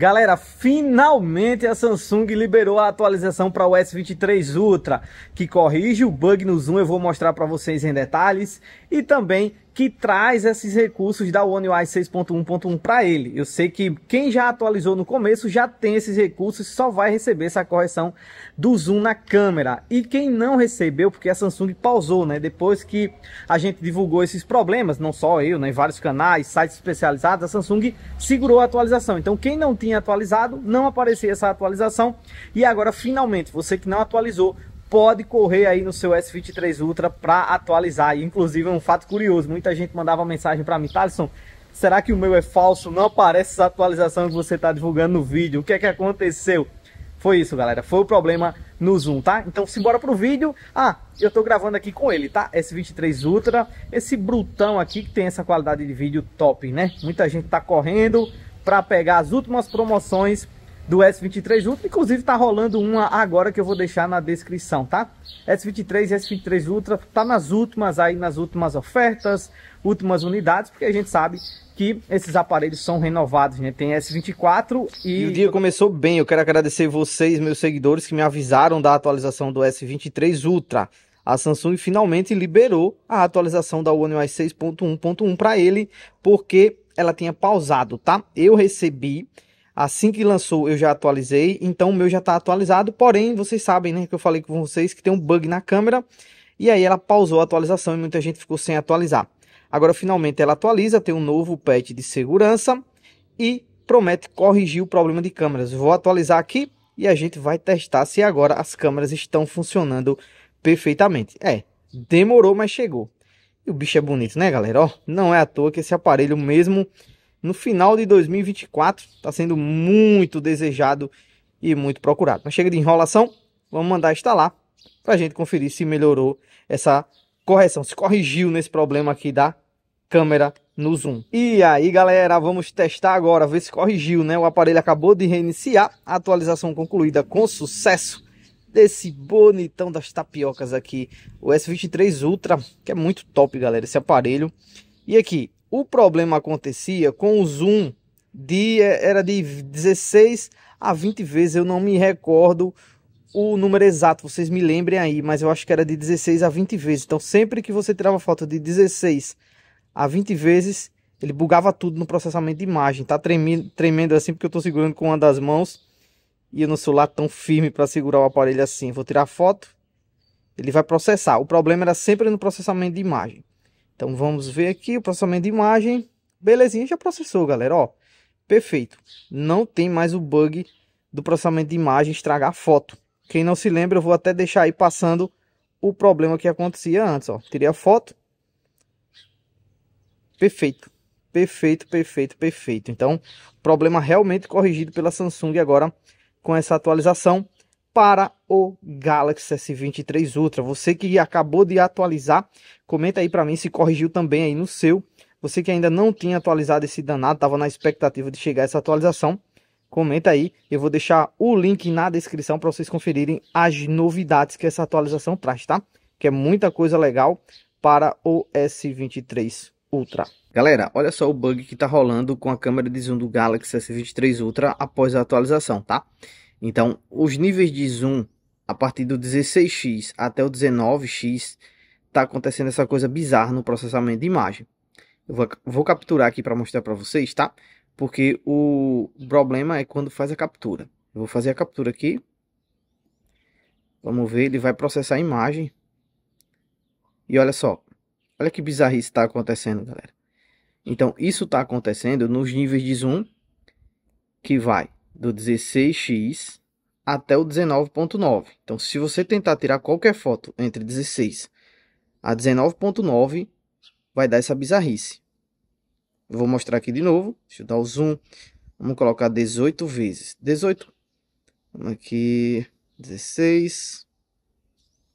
Galera, finalmente a Samsung liberou a atualização para o S23 Ultra, que corrige o bug no zoom, eu vou mostrar para vocês em detalhes, e também que traz esses recursos da One UI 6.1.1 para ele. Eu sei que quem já atualizou no começo já tem esses recursos e só vai receber essa correção do zoom na câmera. E quem não recebeu, porque a Samsung pausou, né? Depois que a gente divulgou esses problemas, não só eu, né? Vários canais, sites especializados, a Samsung segurou a atualização. Então quem não tinha atualizado, não aparecia essa atualização. E agora finalmente, você que não atualizou, pode correr aí no seu S23 Ultra para atualizar. inclusive, é um fato curioso, muita gente mandava mensagem para mim, Thaleson, será que o meu é falso? Não aparece essa atualização que você está divulgando no vídeo. O que é que aconteceu? Foi isso, galera. Foi o problema no Zoom, tá? Então, simbora pro vídeo. Ah, eu tô gravando aqui com ele, tá? S23 Ultra. Esse brutão aqui que tem essa qualidade de vídeo top, né? Muita gente tá correndo para pegar as últimas promoções do S23 Ultra. Inclusive tá rolando uma agora que eu vou deixar na descrição, tá? S23 e S23 Ultra tá nas últimas aí, nas últimas ofertas, últimas unidades, porque a gente sabe que esses aparelhos são renovados, né? Tem S24 e... e... o dia começou bem, eu quero agradecer vocês, meus seguidores, que me avisaram da atualização do S23 Ultra. A Samsung finalmente liberou a atualização da One UI 6.1.1 para ele, porque ela tinha pausado, tá? Eu recebi Assim que lançou, eu já atualizei, então o meu já está atualizado. Porém, vocês sabem, né, que eu falei com vocês que tem um bug na câmera e aí ela pausou a atualização e muita gente ficou sem atualizar. Agora finalmente ela atualiza, tem um novo patch de segurança e promete corrigir o problema de câmeras. Vou atualizar aqui e a gente vai testar se agora as câmeras estão funcionando perfeitamente. É, demorou, mas chegou. E o bicho é bonito, né, galera? Ó, não é à toa que esse aparelho mesmo no final de 2024. Está sendo muito desejado e muito procurado. Mas chega de enrolação, vamos mandar instalar para a gente conferir se melhorou essa correção, se corrigiu nesse problema aqui da câmera no zoom. E aí galera, vamos testar agora, ver se corrigiu, né? O aparelho acabou de reiniciar, a atualização concluída com sucesso desse bonitão das tapiocas aqui, o S23 Ultra, que é muito top galera, esse aparelho. E aqui, o problema acontecia com o zoom de eh, era de 16 a 20 vezes, eu não me recordo o número exato, vocês me lembrem aí, mas eu acho que era de 16 a 20 vezes. Então, sempre que você tirava foto de 16 a 20 vezes, ele bugava tudo no processamento de imagem. Tá tremendo, tremendo assim porque eu tô segurando com uma das mãos e eu não sou lá tão firme para segurar o aparelho assim. Vou tirar foto, ele vai processar. O problema era sempre no processamento de imagem. Então vamos ver aqui o processamento de imagem. Belezinha, já processou, galera, ó. Perfeito. Não tem mais o bug do processamento de imagem estragar foto. Quem não se lembra, eu vou até deixar aí passando o problema que acontecia antes, ó. Tirei a foto. Perfeito. Perfeito, perfeito, perfeito. Então, problema realmente corrigido pela Samsung agora com essa atualização para o Galaxy S23 Ultra. Você que acabou de atualizar, comenta aí para mim se corrigiu também aí no seu. Você que ainda não tinha atualizado esse danado, estava na expectativa de chegar essa atualização, comenta aí. Eu vou deixar o link na descrição para vocês conferirem as novidades que essa atualização traz, tá? Que é muita coisa legal para o S23 Ultra. Galera, olha só o bug que está rolando com a câmera de zoom do Galaxy S23 Ultra após a atualização, tá? Então, os níveis de zoom a partir do 16x até o 19x está acontecendo essa coisa bizarra no processamento de imagem. Eu vou, vou capturar aqui para mostrar para vocês, tá? Porque o problema é quando faz a captura. Eu vou fazer a captura aqui. Vamos ver, ele vai processar a imagem. E olha só, olha que bizarrice está acontecendo, galera. Então, isso está acontecendo nos níveis de zoom, que vai do 16x até o 19.9. Então, se você tentar tirar qualquer foto entre 16 a 19.9, vai dar essa bizarrice. vou mostrar aqui de novo. Deixa eu dar o zoom. Vamos colocar 18 vezes. 18. Vamos aqui. 16.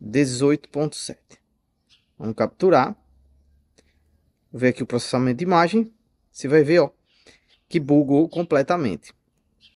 18.7. Vamos capturar. Vou ver aqui o processamento de imagem. Você vai ver, ó, que bugou completamente.